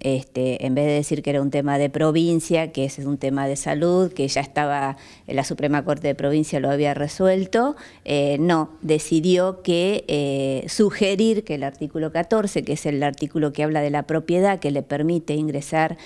este, en vez de decir que era un tema de provincia, que ese es un tema de salud, que ya estaba en eh, la Suprema Corte de Provincia lo había resuelto, eh, no, decidió que eh, sugerir que el artículo 14, que es el artículo que habla de la propiedad que le permite ingresar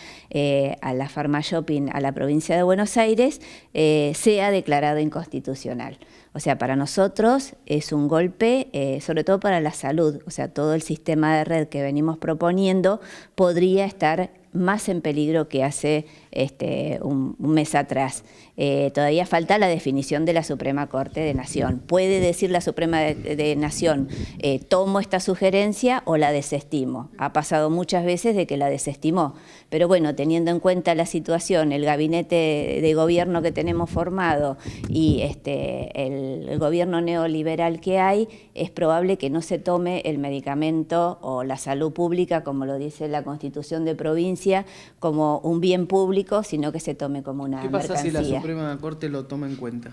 a la farma shopping a la provincia de Buenos Aires, sea declarado inconstitucional. O sea, para nosotros es un golpe, sobre todo para la salud, o sea, todo el sistema de red que venimos proponiendo podría estar más en peligro que hace este, un, mes atrás. Eh, todavía falta la definición de la Suprema Corte de Nación. Puede decir la Suprema de, Nación, eh, tomo esta sugerencia o la desestimo. Ha pasado muchas veces de que la desestimó. Pero bueno, teniendo en cuenta la situación, el gabinete de gobierno que tenemos formado y este, el gobierno neoliberal que hay, es probable que no se tome el medicamento o la salud pública, como lo dice la Constitución de provincia, como un bien público, sino que se tome como una mercancía. ¿Qué pasa si la Suprema Corte lo toma en cuenta?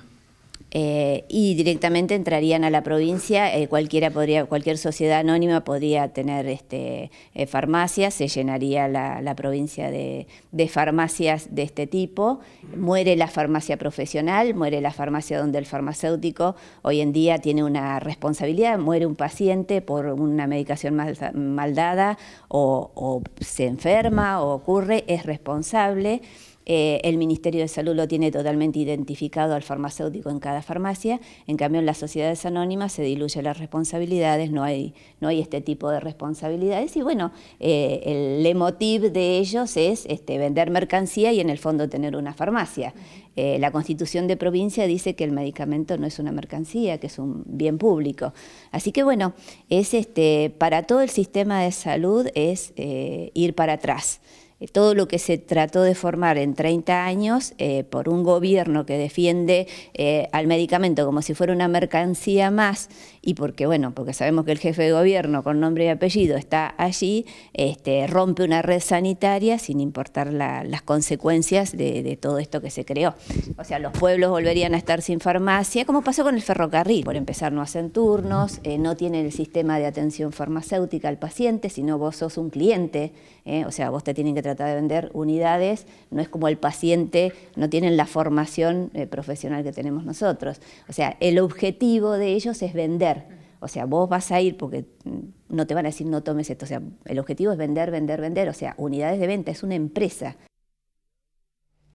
Eh, y directamente entrarían a la provincia, eh, cualquiera cualquier sociedad anónima podría tener este, eh, farmacias, se llenaría la, provincia de, farmacias de este tipo, muere la farmacia profesional, muere la farmacia donde el farmacéutico hoy en día tiene una responsabilidad, muere un paciente por una medicación mal, dada o se enferma o ocurre, es responsable. Eh, el Ministerio de Salud lo tiene totalmente identificado al farmacéutico en cada farmacia, en cambio en las sociedades anónimas se diluyen las responsabilidades, no hay, este tipo de responsabilidades y bueno, eh, el motivo de ellos es este, vender mercancía y en el fondo tener una farmacia. Eh, la constitución de provincia dice que el medicamento no es una mercancía, que es un bien público. Así que bueno, es este, para todo el sistema de salud es ir para atrás. Eh, todo lo que se trató de formar en 30 años eh, por un gobierno que defiende eh, al medicamento como si fuera una mercancía más y porque bueno porque sabemos que el jefe de gobierno con nombre y apellido está allí este, rompe una red sanitaria sin importar las consecuencias de, todo esto que se creó o sea los pueblos volverían a estar sin farmacia como pasó con el ferrocarril por empezar no hacen turnos no tienen el sistema de atención farmacéutica al paciente sino vos sos un cliente o sea vos te tienen que trata de vender unidades, no es como el paciente, no tienen la formación eh, profesional que tenemos nosotros. O sea, el objetivo de ellos es vender. O sea, vos vas a ir porque mm, no te van a decir no tomes esto. O sea, el objetivo es vender, vender, vender. O sea, unidades de venta, es una empresa.